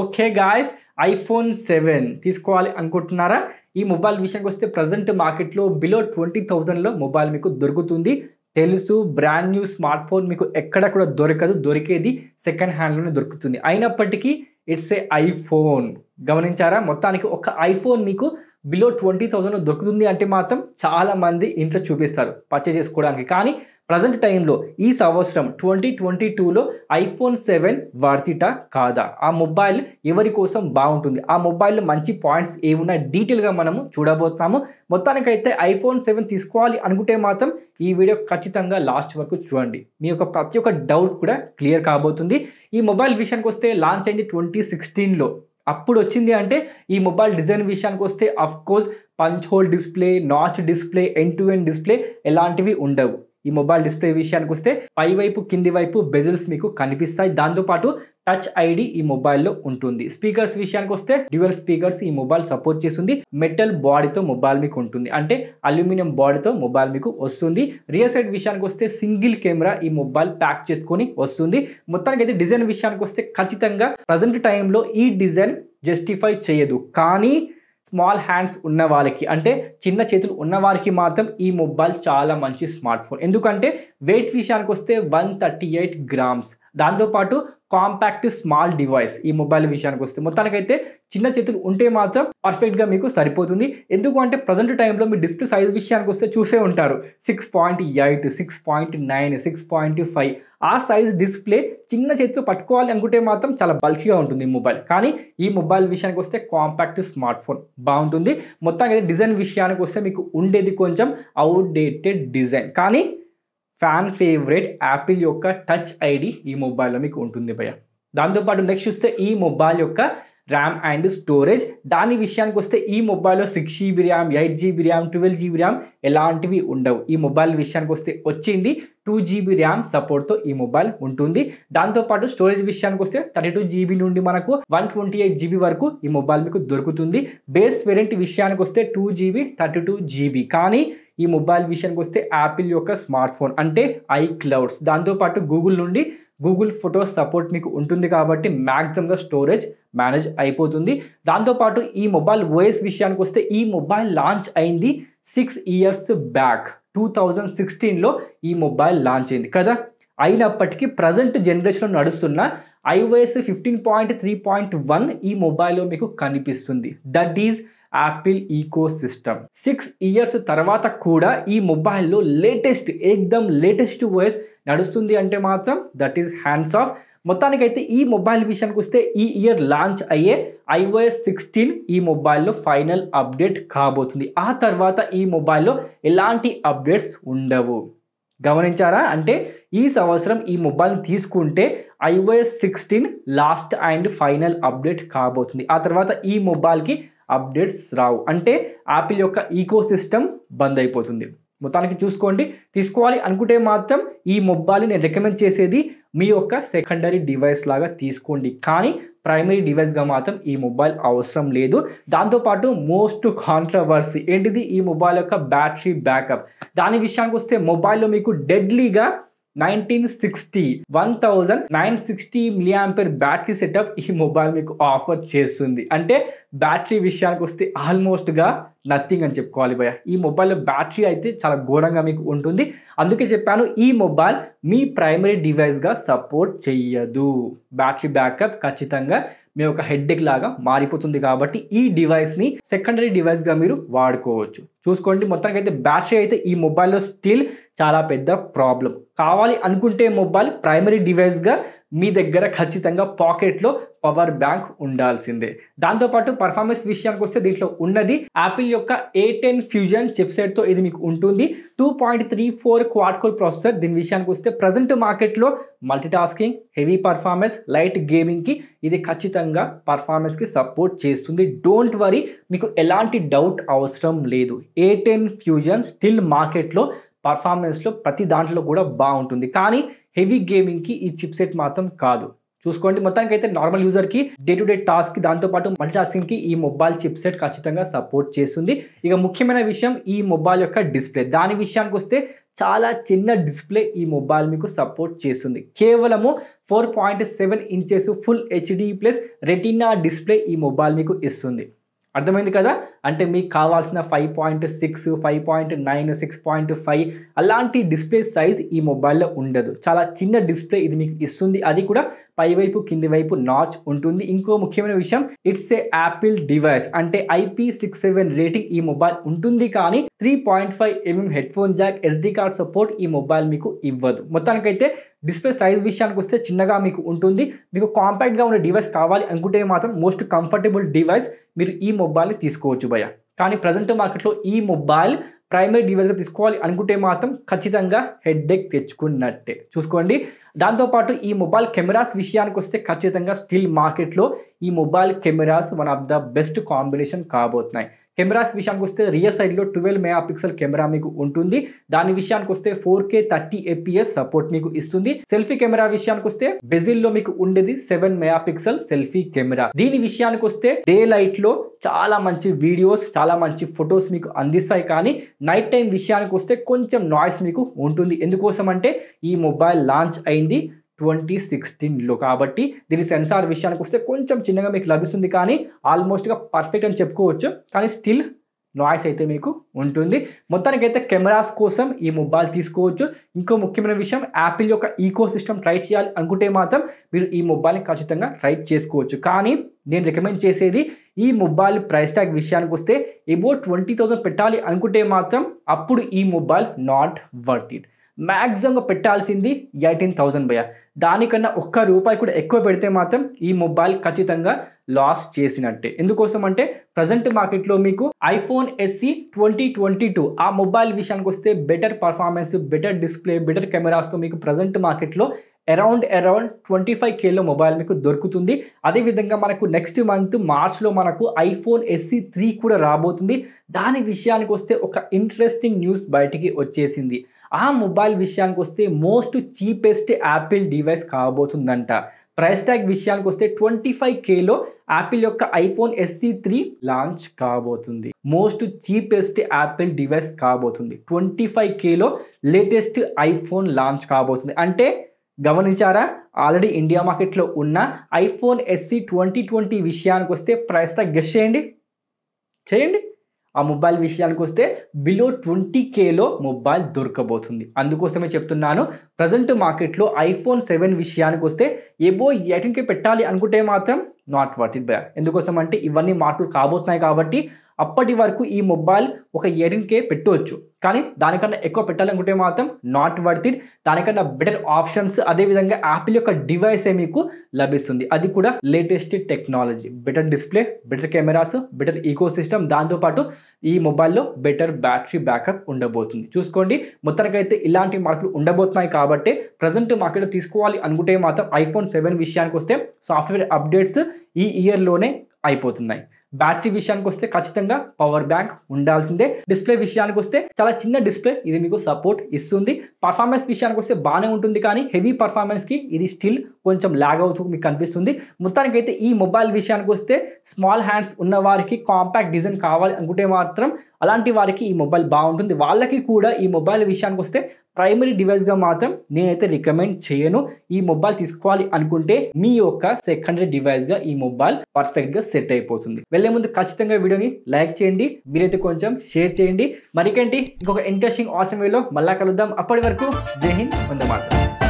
okay guys iPhone seven తీసుకోవాలి అనుకుంటున్నారా ఈ మొబైల్ విషయానికి వస్తే ప్రజెంట్ మార్కెట్లో బిలో ట్వంటీ థౌజండ్లో మొబైల్ మీకు దొరుకుతుంది తెలుసు బ్రాండ్ న్యూ స్మార్ట్ ఫోన్ మీకు ఎక్కడ కూడా దొరకదు దొరికేది సెకండ్ హ్యాండ్లోనే దొరుకుతుంది అయినప్పటికీ ఇట్స్ ఏ ఐఫోన్ గమనించారా మొత్తానికి ఒక ఐఫోన్ మీకు బిలో ట్వంటీ థౌజండ్లో దొరుకుతుంది అంటే మాత్రం చాలామంది ఇంట్లో చూపిస్తారు పర్చేజ్ చేసుకోవడానికి కానీ ప్రజెంట్ టైంలో ఈ సంవత్సరం ట్వంటీ ట్వంటీ టూలో ఐఫోన్ సెవెన్ వర్తిట కాదా ఆ మొబైల్ ఎవరి కోసం బాగుంటుంది ఆ మొబైల్లో మంచి పాయింట్స్ ఏమున్నా డీటెయిల్గా మనము చూడబోతాము మొత్తానికైతే ఐఫోన్ సెవెన్ తీసుకోవాలి అనుకుంటే మాత్రం ఈ వీడియో ఖచ్చితంగా లాస్ట్ వరకు చూడండి మీ యొక్క ప్రతి ఒక్క డౌట్ కూడా క్లియర్ కాబోతుంది ఈ మొబైల్ విషయానికి వస్తే లాంచ్ అయింది ట్వంటీ సిక్స్టీన్లో అప్పుడు వచ్చింది అంటే ఈ మొబైల్ డిజైన్ విషయానికి వస్తే of course punch hole display notch display end to end display ఎలాంటివి ఉండవు ఈ మొబైల్ డిస్ప్లే విషయానికి వస్తే పైవైపు కింది వైపు బెజిల్స్ మీకు కనిపిస్తాయి దాంతోపాటు టచ్ ఐడి ఈ మొబైల్లో ఉంటుంది స్పీకర్స్ విషయానికి వస్తే డ్యూయల్ స్పీకర్స్ ఈ మొబైల్ సపోర్ట్ చేస్తుంది మెటల్ బాడీతో మొబైల్ మీకు ఉంటుంది అంటే అల్యూమినియం బాడీతో మొబైల్ మీకు వస్తుంది రియర్ సైడ్ విషయానికి వస్తే సింగిల్ కెమెరా ఈ మొబైల్ ప్యాక్ చేసుకొని వస్తుంది మొత్తానికి అయితే డిజైన్ విషయానికి వస్తే ఖచ్చితంగా ప్రజెంట్ టైంలో ఈ డిజైన్ జస్టిఫై చేయదు కానీ స్మాల్ హ్యాండ్స్ ఉన్న వాళ్ళకి అంటే చిన్న చేతులు ఉన్న వారికి మాత్రం ఈ మొబైల్ చాలా మంచి స్మార్ట్ ఫోన్ ఎందుకంటే వెయిట్ విషయానికి వస్తే వన్ థర్టీ ఎయిట్ గ్రామ్స్ దాంతోపాటు కాంపాక్ట్ స్మాల్ డివైస్ ఈ మొబైల్ విషయానికి వస్తే మొత్తానికైతే చిన్న చేతులు ఉంటే మాత్రం పర్ఫెక్ట్గా మీకు సరిపోతుంది ఎందుకు అంటే ప్రజెంట్ టైంలో మీ డిస్ప్లే సైజ్ విషయానికి వస్తే చూసే ఉంటారు six point eight six point nine six point five ఆ సైజ్ డిస్ప్లే చిన్న చేతితో పట్టుకోవాలి అనుకుంటే మాత్రం చాలా బల్కీగా ఉంటుంది ఈ మొబైల్ కానీ ఈ మొబైల్ విషయానికి వస్తే కాంపాక్ట్ స్మార్ట్ ఫోన్ బాగుంటుంది మొత్తానికి డిజైన్ విషయానికి వస్తే మీకు ఉండేది కొంచెం అవుట్డేటెడ్ డిజైన్ కానీ ఫ్యాన్ ఫేవరెట్ యాపిల్ యొక్క టచ్ ఐడి ఈ మొబైల్లో మీకు ఉంటుంది భయ దాంతోపాటు నెక్స్ట్ చూస్తే ఈ మొబైల్ యొక్క ర్యామ్ అండ్ స్టోరేజ్ దాని విషయానికి వస్తే ఈ మొబైల్లో six GB RAM eight GB RAM twelve GB RAM ఎలాంటివి ఉండవు ఈ మొబైల్ విషయానికి వస్తే వచ్చింది టూ జీబీ ర్యామ్ సపోర్ట్తో ఈ మొబైల్ ఉంటుంది దాంతోపాటు స్టోరేజ్ విషయానికి వస్తే థర్టీ టూ జీబీ నుండి మనకు వన్ ట్వంటీ ఎయిట్ జీబీ వరకు ఈ మొబైల్ మీకు దొరుకుతుంది బేస్ వెరెంట్ విషయానికి వస్తే two GB thirty two GB కానీ ఈ మొబైల్ విషయానికి వస్తే యాపిల్ యొక్క స్మార్ట్ ఫోన్ అంటే ఐ క్లౌడ్స్ దాంతోపాటు గూగుల్ నుండి గూగుల్ ఫొటో సపోర్ట్ మీకు ఉంటుంది కాబట్టి మ్యాక్సిమంగా స్టోరేజ్ మేనేజ్ అయిపోతుంది దాంతోపాటు ఈ మొబైల్ ఓఎస్ విషయానికి వస్తే ఈ మొబైల్ లాంచ్ అయింది six years back two thousand సిక్స్టీన్లో ఈ మొబైల్ లాంచ్ అయింది కదా అయినప్పటికీ ప్రజెంట్ జనరేషన్లో నడుస్తున్న iOS fifteen point three point one ఈ మొబైల్లో మీకు కనిపిస్తుంది that is Apple ecosystem six years తర్వాత కూడా ఈ మొబైల్లో లేటెస్ట్ ఏక్దమ్ లేటెస్ట్ వాయిస్ నడుస్తుంది అంటే మాత్రం దట్ ఈస్ హ్యాండ్స్ ఆఫ్ మొత్తానికైతే ఈ మొబైల్ విషయానికి వస్తే ఈ ఇయర్ లాంచ్ అయ్యే ఐఓఎస్ సిక్స్టీన్ ఈ మొబైల్లో ఫైనల్ అప్డేట్ కాబోతుంది ఆ తర్వాత ఈ మొబైల్లో ఎలాంటి అప్డేట్స్ ఉండవు గమనించారా అంటే ఈ సంవత్సరం ఈ మొబైల్ని తీసుకుంటే iOS sixteen last and final update కాబోతుంది ఆ తర్వాత ఈ మొబైల్కి అప్డేట్స్ రావు అంటే యాపిల్ యొక్క ఈకో సిస్టమ్ బంద్ అయిపోతుంది మొత్తానికి చూసుకోండి తీసుకోవాలి అనుకుంటే మాత్రం ఈ మొబైల్ని నేను రికమెండ్ చేసేది మీ యొక్క సెకండరీ డివైస్ లాగా తీసుకోండి కానీ ప్రైమరీ డివైస్గా మాత్రం ఈ మొబైల్ అవసరం లేదు దాంతోపాటు మోస్ట్ కాంట్రవర్సీ ఏంటిది ఈ మొబైల్ యొక్క బ్యాటరీ బ్యాకప్ దాని విషయానికి వస్తే మొబైల్లో మీకు డెడ్లీగా nineteen sixty one thousand nine sixty milliampere battery setup ఈ మొబైల్ మీకు ఆఫర్ చేస్తుంది అంటే బ్యాటరీ విషయానికి వస్తే ఆల్మోస్ట్గా నథింగ్ అని చెప్పుకోవాలి భయ ఈ మొబైల్లో బ్యాటరీ అయితే చాలా ఘోరంగా మీకు ఉంటుంది అందుకే చెప్పాను ఈ మొబైల్ మీ ప్రైమరీ డివైస్గా సపోర్ట్ చేయదు బ్యాటరీ బ్యాకప్ ఖచ్చితంగా మీ యొక్క హెడ్డేక్ లాగా మారిపోతుంది కాబట్టి ఈ డివైస్ని సెకండరీ డివైస్గా మీరు వాడుకోవచ్చు చూసుకోండి మొత్తానికి అయితే బ్యాటరీ అయితే ఈ మొబైల్లో స్టిల్ చాలా పెద్ద ప్రాబ్లం కావాలి అనుకుంటే మొబైల్ ప్రైమరీ డివైస్గా మీ దగ్గర ఖచ్చితంగా పాకెట్లో పవర్ బ్యాంక్ ఉండాల్సిందే దాంతోపాటు పర్ఫార్మెన్స్ విషయానికి వస్తే దీంట్లో ఉన్నది యాపిల్ యొక్క ఏ టెన్ ఫ్యూజన్ చిప్సెట్తో ఇది మీకు ఉంటుంది two point three four quad core processor దీని విషయానికి వస్తే ప్రజెంట్ మార్కెట్లో మల్టీటాస్కింగ్ హెవీ పర్ఫార్మెన్స్ లైట్ గేమింగ్కి ఇది ఖచ్చితంగా పర్ఫార్మెన్స్కి సపోర్ట్ చేస్తుంది డోంట్ వరీ మీకు ఎలాంటి డౌట్ అవసరం లేదు ఏ టెన్ ఫ్యూజన్ స్టిల్ మార్కెట్లో పర్ఫార్మెన్స్లో ప్రతి దాంట్లో కూడా బాగుంటుంది కానీ హెవీ గేమింగ్కి ఈ చిప్సెట్ మాత్రం కాదు చూసుకోండి మొత్తానికి అయితే నార్మల్ యూజర్కి డే టు డే టాస్క్ దాంతోపాటు మల్టీ టాస్కింగ్కి ఈ మొబైల్ చిప్సెట్ ఖచ్చితంగా సపోర్ట్ చేస్తుంది ఇక ముఖ్యమైన విషయం ఈ మొబైల్ యొక్క డిస్ప్లే దాని విషయానికి వస్తే చాలా చిన్న డిస్ప్లే ఈ మొబైల్ మీకు సపోర్ట్ చేస్తుంది కేవలము four point seven inches full HD plus retina display ఈ మొబైల్ మీకు ఇస్తుంది అర్థమైంది కదా అంటే మీకు కావాల్సిన five point six five point nine six point five అలాంటి డిస్ప్లే సైజ్ ఈ మొబైల్లో ఉండదు చాలా చిన్న డిస్ప్లే ఇది మీకు ఇస్తుంది అది కూడా పైవైపు కింది వైపు నాచ్ ఉంటుంది ఇంకో ముఖ్యమైన విషయం ఇట్స్ ఏ యాపిల్ డివైస్ అంటే ఐపీ సిక్స్ సెవెన్ రేటింగ్ ఈ మొబైల్ ఉంటుంది కానీ three point five MM headphone jack SD card support ఈ మొబైల్ మీకు ఇవ్వదు మొత్తానికైతే డిస్ప్లే సైజ్ విషయానికి వస్తే చిన్నగా మీకు ఉంటుంది మీకు కాంపాక్ట్గా ఉన్న డివైస్ కావాలి అనుకుంటే మాత్రం మోస్ట్ కంఫర్టబుల్ డివైస్ మీరు ఈ మొబైల్ని తీసుకోవచ్చు భయ కానీ ప్రజెంట్ మార్కెట్లో ఈ మొబైల్ ప్రైమరీ డివైస్గా తీసుకోవాలి అనుకుంటే మాత్రం ఖచ్చితంగా ఎక్ తెచ్చుకున్నట్టే చూసుకోండి దాంతోపాటు ఈ మొబైల్ కెమెరాస్ విషయానికి వస్తే ఖచ్చితంగా స్టిల్ మార్కెట్లో ఈ mobile cameras one of the best combination కాబోతున్నాయి కెమెరాస్ విషయానికి వస్తే రియర్ సైడ్లో ట్వెల్వ్ మెగా పిక్సెల్ కెమెరా మీకు ఉంటుంది దాని విషయానికి వస్తే four K thirty FPS support మీకు ఇస్తుంది సెల్ఫీ కెమెరా విషయానికి వస్తే బెజిల్లో మీకు ఉండేది seven megapixel selfie camera దీని విషయానికి వస్తే డే లైట్ లో చాలా మంచి వీడియోస్ చాలా మంచి ఫొటోస్ మీకు అందిస్తాయి కానీ నైట్ టైం విషయానికి వస్తే కొంచెం నాయిస్ మీకు ఉంటుంది ఎందుకోసం అంటే ఈ మొబైల్ లాంచ్ అయింది ట్వంటీ సిక్స్టీన్లో కాబట్టి దీని సెన్సార్ విషయానికి వస్తే కొంచెం చిన్నగా మీకు లభిస్తుంది కానీ ఆల్మోస్ట్గా పర్ఫెక్ట్ అని చెప్పుకోవచ్చు కానీ స్టిల్ నాయిస్ అయితే మీకు ఉంటుంది మొత్తానికి అయితే కెమెరాస్ కోసం ఈ మొబైల్ తీసుకోవచ్చు ఇంకో ముఖ్యమైన విషయం యాపిల్ యొక్క ఈకో సిస్టమ్ ట్రై చేయాలి అనుకుంటే మాత్రం మీరు ఈ మొబైల్ని ఖచ్చితంగా ట్రై చేసుకోవచ్చు కానీ నేను రికమెండ్ చేసేది ఈ మొబైల్ ప్రైస్ ట్యాగ్ విషయానికి వస్తే ఏబో ట్వంటీ థౌజండ్ పెట్టాలి అనుకుంటే మాత్రం అప్పుడు ఈ మొబైల్ నాట్ వర్త్ ఇట్ మ్యాక్సిమంగా పెట్టాల్సింది ఎయిటీన్ థౌజండ్ భయ దానికన్నా ఒక్క రూపాయి కూడా ఎక్కువ పెడితే మాత్రం ఈ మొబైల్ ఖచ్చితంగా లాస్ చేసినట్టే ఎందుకోసం అంటే ప్రజెంట్ మార్కెట్లో మీకు iPhone SE twenty twenty two ఆ మొబైల్ విషయానికి వస్తే better performance better display better కెమెరాస్తో మీకు ప్రజెంట్ మార్కెట్లో అరౌండ్ అరౌండ్ ట్వంటీ ఫైవ్ కేలో మొబైల్ మీకు దొరుకుతుంది అదేవిధంగా మనకు నెక్స్ట్ మంత్ మార్చ్లో మనకు ఐఫోన్ ఎస్సీ త్రీ కూడా రాబోతుంది దాని విషయానికి వస్తే ఒక ఇంట్రెస్టింగ్ న్యూస్ బయటికి వచ్చేసింది ఆ మొబైల్ విషయానికి వస్తే మోస్ట్ చీపెస్ట్ యాపిల్ డివైస్ కాబోతుందంట ప్రైస్ ట్యాగ్ విషయానికి వస్తే ట్వంటీ ఫైవ్ కేలో యాపిల్ యొక్క ఐఫోన్ ఎస్సీ త్రీ లాంచ్ కాబోతుంది మోస్ట్ చీపెస్ట్ యాపిల్ డివైస్ కాబోతుంది ట్వంటీ ఫైవ్ కేలో లేటెస్ట్ ఐఫోన్ లాంచ్ కాబోతుంది అంటే గమనించారా ఆల్రెడీ ఇండియా మార్కెట్లో ఉన్న ఐఫోన్ ఎస్సీ ట్వంటీ ట్వంటీ విషయానికి వస్తే ప్రైస్ ట్యాగ్ గెస్ చేయండి చేయండి ఆ మొబైల్ విషయానికి వస్తే బిలో ట్వంటీ కేలో మొబైల్ దొరకబోతుంది అందుకోసమే చెప్తున్నాను ప్రజెంట్ మార్కెట్లో ఐఫోన్ సెవెన్ విషయానికి వస్తే ఏబో ఎటుకే పెట్టాలి అనుకుంటే మాత్రం నాట్ వర్త్ ఇట్ బై ఎందుకోసం అంటే ఇవన్నీ మార్పులు కాబోతున్నాయి కాబట్టి అప్పటి వరకు ఈ మొబైల్ ఒక ఎయిటీన్కే పెట్టవచ్చు కానీ దానికన్నా ఎక్కువ పెట్టాలనుకుంటే మాత్రం నాట్ వర్త్ ఇట్ దానికన్నా బెటర్ ఆప్షన్స్ అదేవిధంగా యాపిల్ యొక్క డివైసే మీకు లభిస్తుంది అది కూడా latest technology better display better cameras better ecosystem దాంతోపాటు ఈ మొబైల్లో బెటర్ బ్యాటరీ బ్యాకప్ ఉండబోతుంది చూసుకోండి మొత్తానికి అయితే ఇలాంటి మార్పులు ఉండబోతున్నాయి కాబట్టి ప్రజెంట్ మార్కెట్ తీసుకోవాలి అనుకుంటే మాత్రం ఐఫోన్ సెవెన్ విషయానికి వస్తే సాఫ్ట్వేర్ అప్డేట్స్ ఈ ఇయర్లోనే అయిపోతున్నాయి బ్యాటరీ విషయానికి వస్తే ఖచ్చితంగా పవర్ బ్యాంక్ ఉండాల్సిందే డిస్ప్లే విషయానికి వస్తే చాలా చిన్న డిస్ప్లే ఇది మీకు సపోర్ట్ ఇస్తుంది పర్ఫార్మెన్స్ విషయానికి వస్తే బాగానే ఉంటుంది కానీ హెవీ పర్ఫార్మెన్స్కి ఇది స్టిల్ కొంచెం ల్యాగ్ అవుతూ మీకు కనిపిస్తుంది మొత్తానికి అయితే ఈ మొబైల్ విషయానికి వస్తే స్మాల్ హ్యాండ్స్ ఉన్న వారికి కాంపాక్ట్ డిజైన్ కావాలి అనుకుంటే మాత్రం అలాంటి వారికి ఈ మొబైల్ బాగుంటుంది వాళ్ళకి కూడా ఈ మొబైల్ విషయానికి వస్తే ప్రైమరీ డివైస్గా మాత్రం నేనైతే రికమెండ్ చేయను ఈ మొబైల్ తీసుకోవాలి అనుకుంటే మీ యొక్క సెకండరీ డివైస్గా ఈ మొబైల్ పర్ఫెక్ట్గా సెట్ అయిపోతుంది వెళ్ళే ముందు ఖచ్చితంగా వీడియోని లైక్ చేయండి మీరైతే కొంచెం షేర్ చేయండి మరికంటే ఇంకొక ఇంట్రెస్టింగ్ వేలో మళ్ళా కలుద్దాం అప్పటి వరకు జై హింద్ వంద మాత్రం